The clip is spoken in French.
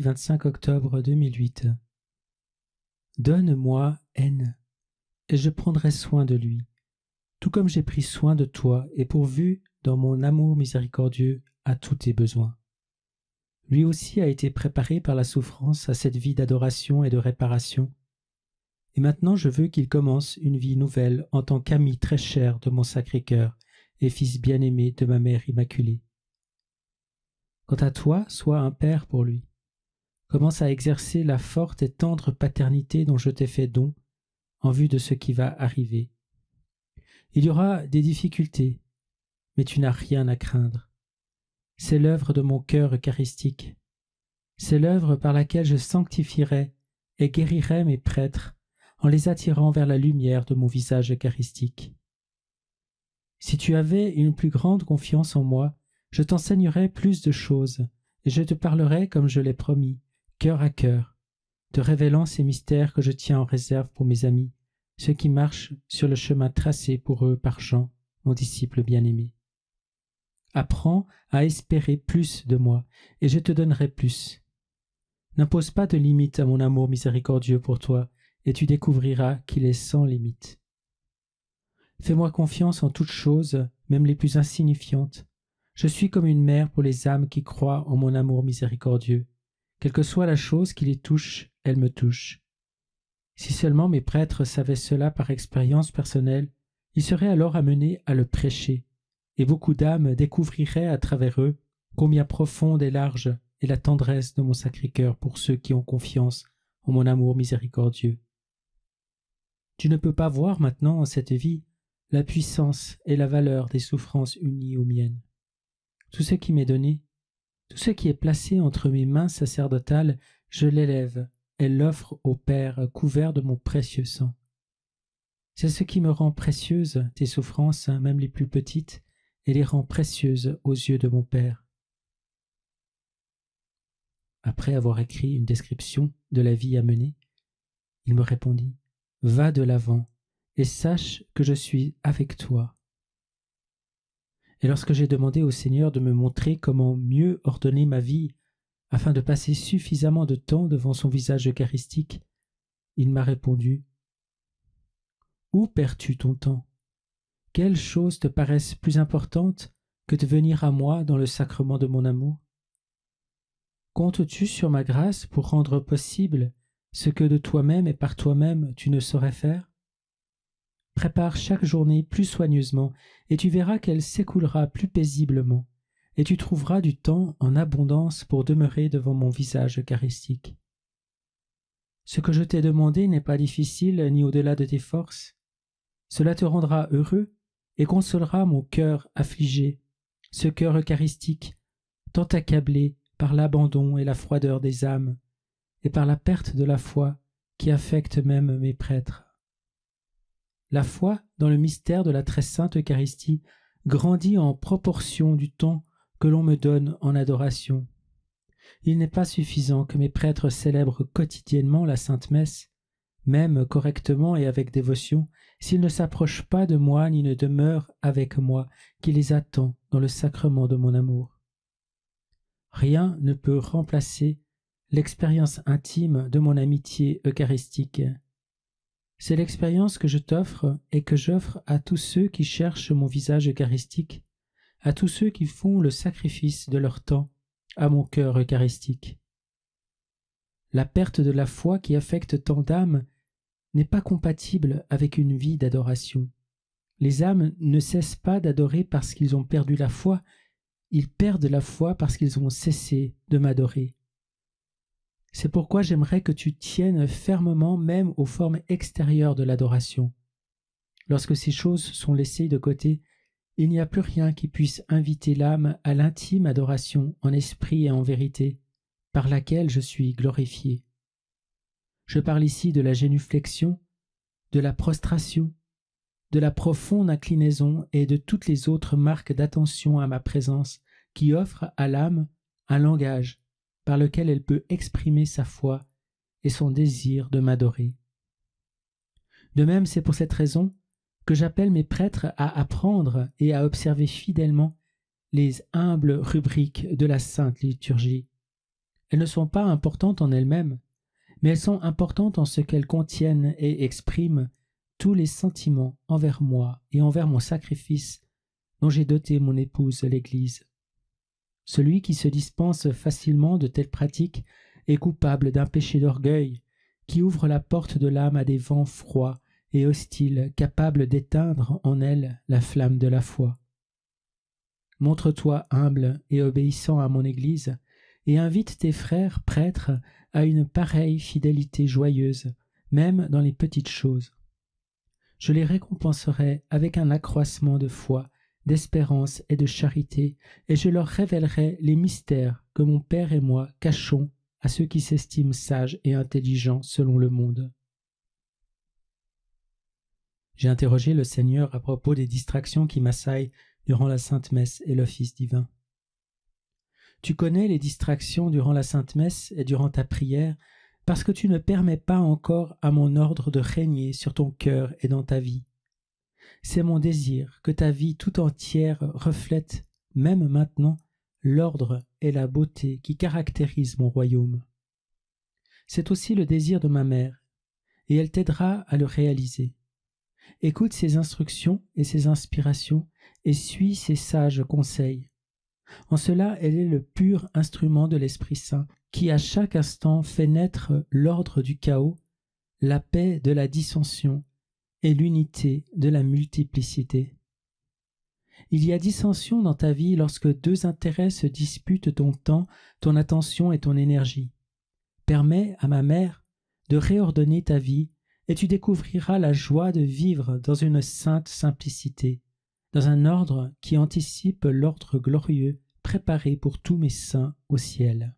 25 octobre 2008. Donne-moi N, et je prendrai soin de lui, tout comme j'ai pris soin de toi et pourvu dans mon amour miséricordieux à tous tes besoins. Lui aussi a été préparé par la souffrance à cette vie d'adoration et de réparation, et maintenant je veux qu'il commence une vie nouvelle en tant qu'ami très cher de mon Sacré-Cœur et fils bien-aimé de ma Mère Immaculée. Quant à toi, sois un père pour lui, commence à exercer la forte et tendre paternité dont je t'ai fait don en vue de ce qui va arriver. Il y aura des difficultés, mais tu n'as rien à craindre. C'est l'œuvre de mon cœur eucharistique. C'est l'œuvre par laquelle je sanctifierai et guérirai mes prêtres en les attirant vers la lumière de mon visage eucharistique. Si tu avais une plus grande confiance en moi, je t'enseignerais plus de choses, et je te parlerai comme je l'ai promis, cœur à cœur, te révélant ces mystères que je tiens en réserve pour mes amis, ceux qui marchent sur le chemin tracé pour eux par Jean, mon disciple bien-aimé. Apprends à espérer plus de moi, et je te donnerai plus. N'impose pas de limite à mon amour miséricordieux pour toi, et tu découvriras qu'il est sans limite. Fais-moi confiance en toutes choses, même les plus insignifiantes. Je suis comme une mère pour les âmes qui croient en mon amour miséricordieux, quelle que soit la chose qui les touche, elle me touche. Si seulement mes prêtres savaient cela par expérience personnelle, ils seraient alors amenés à le prêcher, et beaucoup d'âmes découvriraient à travers eux combien profonde et large est la tendresse de mon Sacré-Cœur pour ceux qui ont confiance en mon amour miséricordieux. Tu ne peux pas voir maintenant en cette vie la puissance et la valeur des souffrances unies aux miennes. Tout ce qui m'est donné, tout ce qui est placé entre mes mains sacerdotales, je l'élève et l'offre au Père couvert de mon précieux sang. C'est ce qui me rend précieuse tes souffrances, même les plus petites, et les rend précieuses aux yeux de mon Père. Après avoir écrit une description de la vie à mener, il me répondit Va de l'avant, et sache que je suis avec toi et lorsque j'ai demandé au Seigneur de me montrer comment mieux ordonner ma vie afin de passer suffisamment de temps devant son visage eucharistique, il m'a répondu Où perds-tu ton temps Quelle chose te paraissent plus importante que de venir à moi dans le sacrement de mon amour Comptes-tu sur ma grâce pour rendre possible ce que de toi-même et par toi-même tu ne saurais faire Prépare chaque journée plus soigneusement, et tu verras qu'elle s'écoulera plus paisiblement, et tu trouveras du temps en abondance pour demeurer devant mon visage eucharistique. Ce que je t'ai demandé n'est pas difficile ni au-delà de tes forces. Cela te rendra heureux et consolera mon cœur affligé, ce cœur eucharistique, tant accablé par l'abandon et la froideur des âmes, et par la perte de la foi qui affecte même mes prêtres. La foi dans le mystère de la très sainte Eucharistie grandit en proportion du temps que l'on me donne en adoration. Il n'est pas suffisant que mes prêtres célèbrent quotidiennement la Sainte Messe, même correctement et avec dévotion, s'ils ne s'approchent pas de moi ni ne demeurent avec moi, qui les attend dans le sacrement de mon amour. Rien ne peut remplacer l'expérience intime de mon amitié eucharistique, c'est l'expérience que je t'offre et que j'offre à tous ceux qui cherchent mon visage eucharistique, à tous ceux qui font le sacrifice de leur temps à mon cœur eucharistique. La perte de la foi qui affecte tant d'âmes n'est pas compatible avec une vie d'adoration. Les âmes ne cessent pas d'adorer parce qu'ils ont perdu la foi, ils perdent la foi parce qu'ils ont cessé de m'adorer. C'est pourquoi j'aimerais que tu tiennes fermement même aux formes extérieures de l'adoration. Lorsque ces choses sont laissées de côté, il n'y a plus rien qui puisse inviter l'âme à l'intime adoration en esprit et en vérité, par laquelle je suis glorifié. Je parle ici de la génuflexion, de la prostration, de la profonde inclinaison et de toutes les autres marques d'attention à ma présence qui offrent à l'âme un langage, par lequel elle peut exprimer sa foi et son désir de m'adorer. De même, c'est pour cette raison que j'appelle mes prêtres à apprendre et à observer fidèlement les humbles rubriques de la sainte liturgie. Elles ne sont pas importantes en elles-mêmes, mais elles sont importantes en ce qu'elles contiennent et expriment tous les sentiments envers moi et envers mon sacrifice dont j'ai doté mon épouse l'Église. Celui qui se dispense facilement de telles pratiques est coupable d'un péché d'orgueil qui ouvre la porte de l'âme à des vents froids et hostiles capables d'éteindre en elle la flamme de la foi. Montre-toi humble et obéissant à mon Église, et invite tes frères prêtres à une pareille fidélité joyeuse, même dans les petites choses. Je les récompenserai avec un accroissement de foi d'espérance et de charité, et je leur révélerai les mystères que mon Père et moi cachons à ceux qui s'estiment sages et intelligents selon le monde. J'ai interrogé le Seigneur à propos des distractions qui m'assaillent durant la Sainte Messe et l'Office divin. Tu connais les distractions durant la Sainte Messe et durant ta prière parce que tu ne permets pas encore à mon ordre de régner sur ton cœur et dans ta vie c'est mon désir que ta vie tout entière reflète, même maintenant, l'ordre et la beauté qui caractérisent mon royaume. C'est aussi le désir de ma mère, et elle t'aidera à le réaliser. Écoute ses instructions et ses inspirations, et suis ses sages conseils. En cela, elle est le pur instrument de l'Esprit Saint, qui à chaque instant fait naître l'ordre du chaos, la paix de la dissension est l'unité de la multiplicité. Il y a dissension dans ta vie lorsque deux intérêts se disputent ton temps, ton attention et ton énergie. Permets à ma mère de réordonner ta vie et tu découvriras la joie de vivre dans une sainte simplicité, dans un ordre qui anticipe l'ordre glorieux préparé pour tous mes saints au ciel.